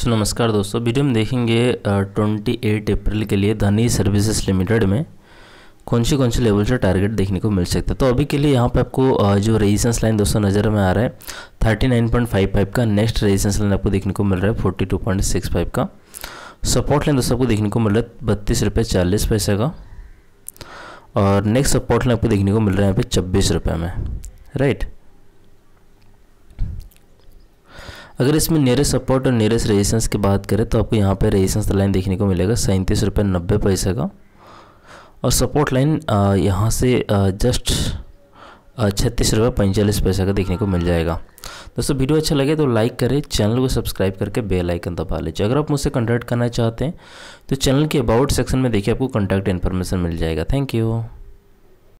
सो so, नमस्कार दोस्तों video में देखेंगे ट्वेंटी एट अप्रैल के लिए धनी सर्विसेज लिमिटेड में कौन से कौन से लेवल से टारगेट देखने को मिल सकता है तो अभी के लिए यहाँ पे आपको जो रेजिस्टेंस लाइन दोस्तों नज़र में आ रहा है thirty nine point five five का नेक्स्ट रेजिस्टेंस लाइन आपको देखने को मिल रहा है forty two point six five का सपोर्ट लाइन दोस्तों आपको देखने को मिल रहा है बत्तीस रुपये चालीस पैसे का और नेक्स्ट सपोर्ट लाइन आपको देखने को मिल रहा है यहाँ पे छब्बीस रुपये में राइट अगर इसमें नियरेस्ट सपोर्ट और नियरेस्ट रेजिस्टेंस की बात करें तो आपको यहाँ पे रेजिस्टेंस लाइन देखने को मिलेगा सैंतीस रुपये नब्बे पैसे का और सपोर्ट लाइन यहाँ से जस्ट छत्तीस रुपये पैंतालीस पैसे का देखने को मिल जाएगा दोस्तों वीडियो अच्छा लगे तो लाइक करें चैनल को सब्सक्राइब करके बेल आइकन दबा लीजिए अगर आप मुझसे कॉन्टैक्ट करना चाहते हैं तो चैनल के अबाउट सेक्शन में देखिए आपको कॉन्टैक्ट इन्फॉर्मेशन मिल जाएगा थैंक यू